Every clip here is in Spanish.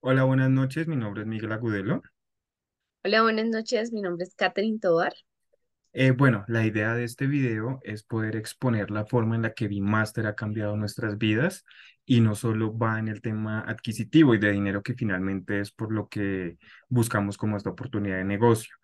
Hola, buenas noches. Mi nombre es Miguel Agudelo. Hola, buenas noches. Mi nombre es Catherine Tovar. Eh, bueno, la idea de este video es poder exponer la forma en la que Bimaster ha cambiado nuestras vidas y no solo va en el tema adquisitivo y de dinero que finalmente es por lo que buscamos como esta oportunidad de negocio.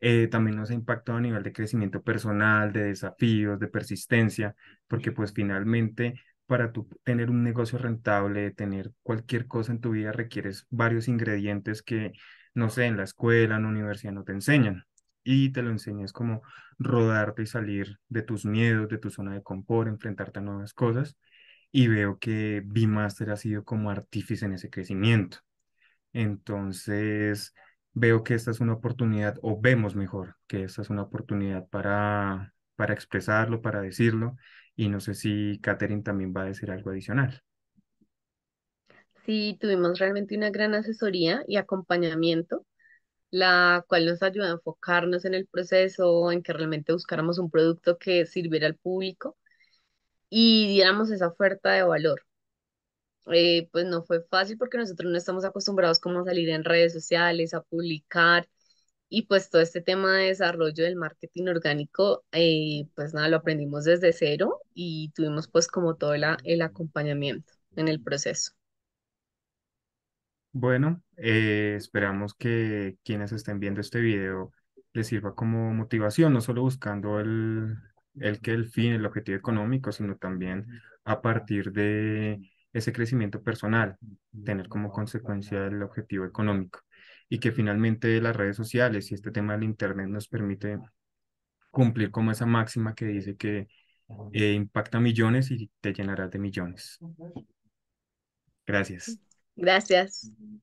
Eh, también nos ha impactado a nivel de crecimiento personal, de desafíos, de persistencia, porque pues finalmente para tener un negocio rentable, tener cualquier cosa en tu vida, requieres varios ingredientes que, no sé, en la escuela, en la universidad no te enseñan. Y te lo enseñas como rodarte y salir de tus miedos, de tu zona de confort, enfrentarte a nuevas cosas. Y veo que Master ha sido como artífice en ese crecimiento. Entonces, veo que esta es una oportunidad, o vemos mejor, que esta es una oportunidad para, para expresarlo, para decirlo y no sé si Catherine también va a decir algo adicional. Sí, tuvimos realmente una gran asesoría y acompañamiento, la cual nos ayudó a enfocarnos en el proceso, en que realmente buscáramos un producto que sirviera al público y diéramos esa oferta de valor. Eh, pues no fue fácil porque nosotros no estamos acostumbrados como a salir en redes sociales, a publicar, y pues todo este tema de desarrollo del marketing orgánico, eh, pues nada, lo aprendimos desde cero y tuvimos pues como todo la, el acompañamiento en el proceso. Bueno, eh, esperamos que quienes estén viendo este video les sirva como motivación, no solo buscando el, el que el fin, el objetivo económico, sino también a partir de ese crecimiento personal, tener como consecuencia el objetivo económico y que finalmente las redes sociales y este tema del Internet nos permite cumplir como esa máxima que dice que eh, impacta millones y te llenarás de millones. Gracias. Gracias.